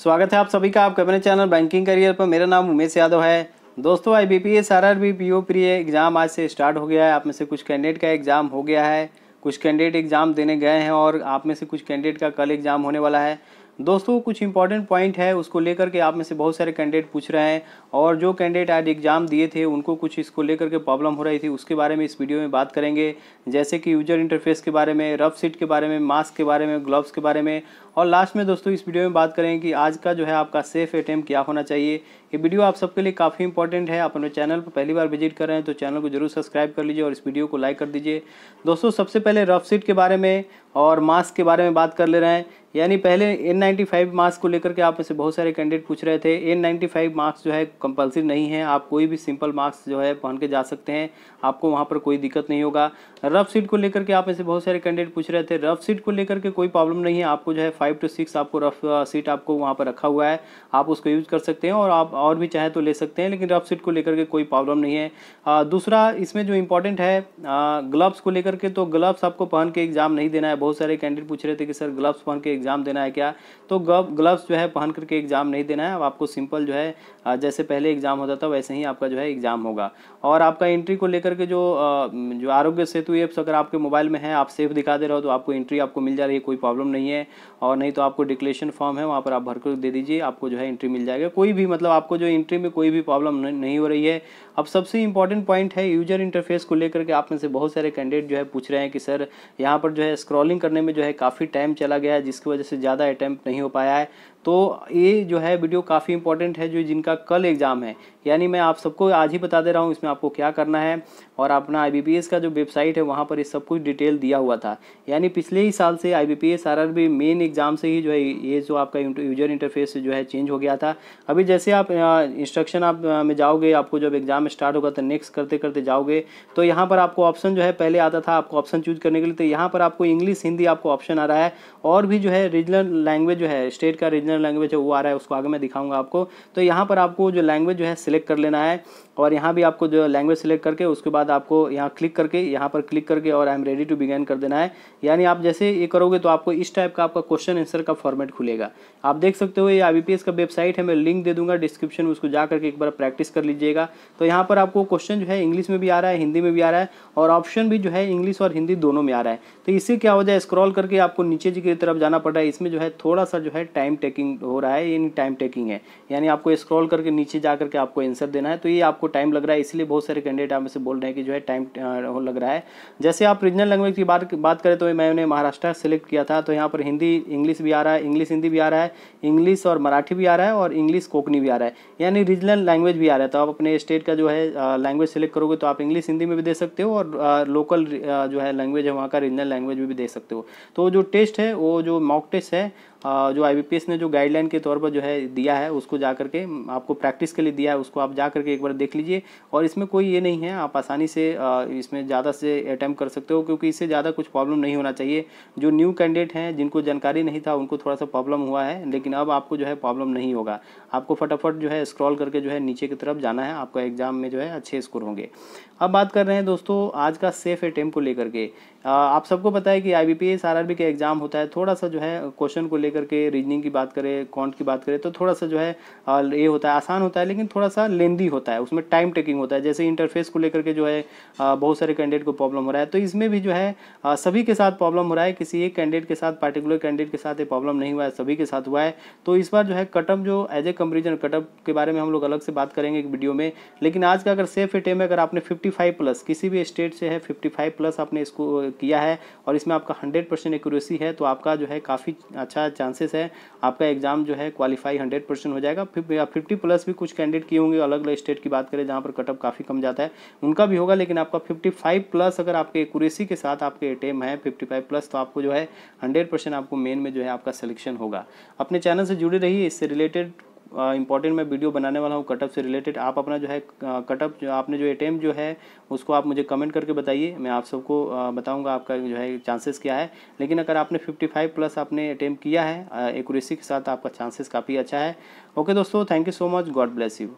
स्वागत है आप सभी का आपके अपने चैनल बैंकिंग करियर पर मेरा नाम उमेश यादव है दोस्तों I B P S R R B P O pre exam आज से स्टार्ट हो गया है आप में से कुछ कैंडिडेट का एग्ज़ाम हो गया है कुछ कैंडिडेट एग्ज़ाम देने गए हैं और आप में से कुछ कैंडिडेट का कल एग्ज़ाम होने वाला है दोस्तों कुछ इंपॉर्टेंट पॉइंट है उसको लेकर के आप में से बहुत सारे कैंडिडेट पूछ रहे हैं और जो कैंडिडेट आज एग्ज़ाम दिए थे उनको कुछ इसको लेकर के प्रॉब्लम हो रही थी उसके बारे में इस वीडियो में बात करेंगे जैसे कि यूजर इंटरफेस के बारे में रफ सीट के बारे में मास्क के बारे में ग्लव्स के बारे में और लास्ट में दोस्तों इस वीडियो में बात करें कि आज का जो है आपका सेफ एटीएम क्या होना चाहिए ये वीडियो आप सबके लिए काफ़ी इंपॉर्टेंट है आप अपने चैनल पर पहली बार विजिट कर रहे हैं तो चैनल को जरूर सब्सक्राइब कर लीजिए और इस वीडियो को लाइक कर दीजिए दोस्तों सबसे पहले रफ सीट के बारे में और मास्क के बारे में बात कर ले रहे हैं यानी पहले एन नाइन्टी फाइव मास्क को लेकर के आप में से बहुत सारे कैंडिडेट पूछ रहे थे एन नाइन्टी फाइव मास्क जो है कंपलसरी नहीं है आप कोई भी सिंपल मास्क जो है पहन के जा सकते हैं आपको वहाँ पर कोई दिक्कत नहीं होगा रफ सीट को लेकर के आप में से बहुत सारे कैंडिडेट पूछ रहे थे रफ सीट को लेकर के कोई प्रॉब्लम नहीं है आपको जो है फाइव टू सिक्स आपको रफ सीट uh, आपको वहाँ पर रखा हुआ है आप उसको यूज़ कर सकते हैं और आप और भी चाहें तो ले सकते हैं लेकिन रफ सीट को लेकर के कोई प्रॉब्लम नहीं है आ, uh, दूसरा इसमें जो इंपॉर्टेंट है ग्लव्स uh, को लेकर के तो ग्लव्स आपको पहन के एग्ज़ाम नहीं देना है बहुत सारे कैंडिडेट पूछ रहे थे कि सर ग्लव्स पहन के एग्ज़ाम देना है क्या तो ग्लव्स जो है पहन करके एग्ज़ाम नहीं देना है अब आपको सिंपल जो है जैसे पहले एग्ज़ाम होता था वैसे ही आपका जो है एग्ज़ाम होगा और आपका एंट्री को लेकर के जो जो आरोग्य सेतु ऐप्स अगर आपके मोबाइल में है आप सेफ दिखा दे रहे हो तो आपको एंट्री आपको मिल जा रही है कोई प्रॉब्लम नहीं है और और नहीं तो आपको डिक्लेशन फॉर्म है वहाँ पर आप भरकर दे दीजिए आपको जो है एंट्री मिल जाएगा कोई भी मतलब आपको जो एंट्री में कोई भी प्रॉब्लम नहीं हो रही है अब सबसे इंपॉर्टेंट पॉइंट है यूजर इंटरफेस को लेकर के आप में से बहुत सारे कैंडिडेट जो है पूछ रहे हैं कि सर यहाँ पर जो है स्क्रॉलिंग करने में जो है काफ़ी टाइम चला गया है जिसकी वजह से ज़्यादा अटैम्प्ट नहीं हो पाया है तो ये जो है वीडियो काफ़ी इंपॉर्टेंट है जो जिनका कल एग्ज़ाम है यानी मैं आप सबको आज ही बता दे रहा हूँ इसमें आपको क्या करना है और अपना आई का जो वेबसाइट है वहाँ पर ये सब कुछ डिटेल दिया हुआ था यानी पिछले ही साल से I B P S main exam से ही जो है ये जो आपका यूजर इंटरफेस जो है चेंज हो गया था अभी जैसे आप इंस्ट्रक्शन आप में जाओगे आपको जब एग्ज़ाम स्टार्ट होगा तो नेक्स्ट करते करते जाओगे तो यहाँ पर आपको ऑप्शन जो है पहले आता था आपको ऑप्शन चूज करने के लिए तो यहाँ पर आपको इंग्लिश हिंदी आपको ऑप्शन आ रहा है और भी जो है रीजनल लैंग्वेज जो है स्टेट का रीजनल ओरिजिनल लैंग्वेज है वो आ रहा है उसको आगे मैं दिखाऊंगा आपको तो यहाँ पर आपको जो लैंग्वेज जो है सिलेक्ट कर लेना है और यहाँ भी आपको जो लैंग्वेज सिलेक्ट करके उसके बाद आपको यहाँ क्लिक करके यहाँ पर क्लिक करके और I am ready to begin कर देना है यानी आप जैसे ये करोगे तो आपको इस टाइप का आपका क्वेश्चन आंसर का फॉर्मेट खुलेगा आप देख सकते हो ये आई का वेबसाइट है मैं लिंक दे दूंगा डिस्क्रिप्शन में उसको जा करके एक बार प्रैक्टिस कर लीजिएगा तो यहाँ पर आपको क्वेश्चन जो है इंग्लिश में भी आ रहा है हिंदी में भी आ रहा है और ऑप्शन भी जो है इंग्लिश और हिंदी दोनों में आ रहा है तो इससे क्या हो जाए स्क्रॉल करके आपको नीचे जी की तरफ जाना पड़ रहा है इसमें जो है थोड़ा सा जो है टाइम टेकिंग टेकिंग हो रहा है यानी टाइम टेकिंग है यानी आपको स्क्रॉल करके नीचे जा करके आपको आंसर देना है तो ये आपको टाइम लग रहा है इसलिए बहुत सारे कैंडिडेट आप से बोल रहे हैं कि जो है टाइम लग रहा है जैसे आप रीजनल लैंग्वेज की बात बात करें तो मैंने महाराष्ट्र सेलेक्ट किया था तो यहाँ पर हिंदी इंग्लिश भी आ रहा है इंग्लिश हिंदी भी आ रहा है इंग्लिश और मराठी भी आ रहा है और इंग्लिश कोकनी भी आ रहा है यानी रीजनल लैंग्वेज भी आ रहा है तो आप अपने स्टेट का जो है लैंग्वेज सेलेक्ट करोगे तो आप इंग्लिश हिंदी में भी दे सकते हो और लोकल जो है लैंग्वेज है वहाँ का रीजनल लैंग्वेज भी दे सकते हो तो जो टेस्ट है वो जो मॉक टेस्ट है जो आई ने जो गाइडलाइन के तौर पर जो है दिया है उसको जा करके आपको प्रैक्टिस के लिए दिया है उसको आप जा करके एक बार देख लीजिए और इसमें कोई ये नहीं है आप आसानी से इसमें ज़्यादा से अटैम्प कर सकते हो क्योंकि इससे ज़्यादा कुछ प्रॉब्लम नहीं होना चाहिए जो न्यू कैंडिडेट हैं जिनको जानकारी नहीं था उनको थोड़ा सा प्रॉब्लम हुआ है लेकिन अब आपको जो है प्रॉब्लम नहीं होगा आपको फटाफट जो है स्क्रॉल करके जो है नीचे की तरफ जाना है आपका एग्ज़ाम में जो है अच्छे स्कोर होंगे अब बात कर रहे हैं दोस्तों आज का सेफ अटैम्प को लेकर के आप सबको पता है कि I B P S R R B का एग्ज़ाम होता है थोड़ा सा जो है क्वेश्चन को लेकर के रीजनिंग की बात करें कॉन्ट की बात करें तो थोड़ा सा जो है ये होता है आसान होता है लेकिन थोड़ा सा लेंदी होता है उसमें टाइम टेकिंग होता है जैसे इंटरफेस को लेकर के जो है बहुत सारे कैंडिडेट को प्रॉब्लम हो रहा है तो इसमें भी जो है सभी के साथ प्रॉब्लम हो रहा है किसी एक कैंडिडेट के साथ पार्टिकुलर कैंडिडेट के साथ ये प्रॉब्लम नहीं हुआ है सभी के साथ हुआ है तो इस बार जो है कटअप जो एज ए कंपेरिजन कटअप के बारे में हम लोग अलग से बात करेंगे एक वीडियो में लेकिन आज का अगर सेफ अटैम्प अगर आपने फिफ्टी 55 प्लस किसी भी स्टेट से है 55 प्लस आपने इसको किया है और इसमें आपका 100 परसेंट एक्यूरेसी है तो आपका जो है काफ़ी अच्छा चांसेस है आपका एग्ज़ाम जो है क्वालिफाई 100 परसेंट हो जाएगा फिफ्टी प्लस भी कुछ कैंडिडेट किए होंगे अलग अलग स्टेट की बात करें जहाँ पर कटअप काफ़ी कम जाता है उनका भी होगा लेकिन आपका फिफ्टी प्लस अगर आपके एक्यूरेसी के साथ आपके एम है फिफ्टी प्लस तो आपको जो है हंड्रेड आपको मेन में जो है आपका सिलेक्शन होगा अपने चैनल से जुड़े रहिए इससे रिलेटेड इंपॉर्टेंट मैं वीडियो बनाने वाला हूँ कटअप से रिलेटेड आप अपना जो है कटअप जो आपने जो अटैम्प जो है उसको आप मुझे कमेंट करके बताइए मैं आप सबको बताऊँगा आपका जो है चांसेस क्या है लेकिन अगर आपने फिफ्टी फाइव प्लस आपने अटैम्प किया है एक्यूरेसी के साथ आपका चांसेस काफ़ी अच्छा है ओके दोस्तों thank you so much God bless you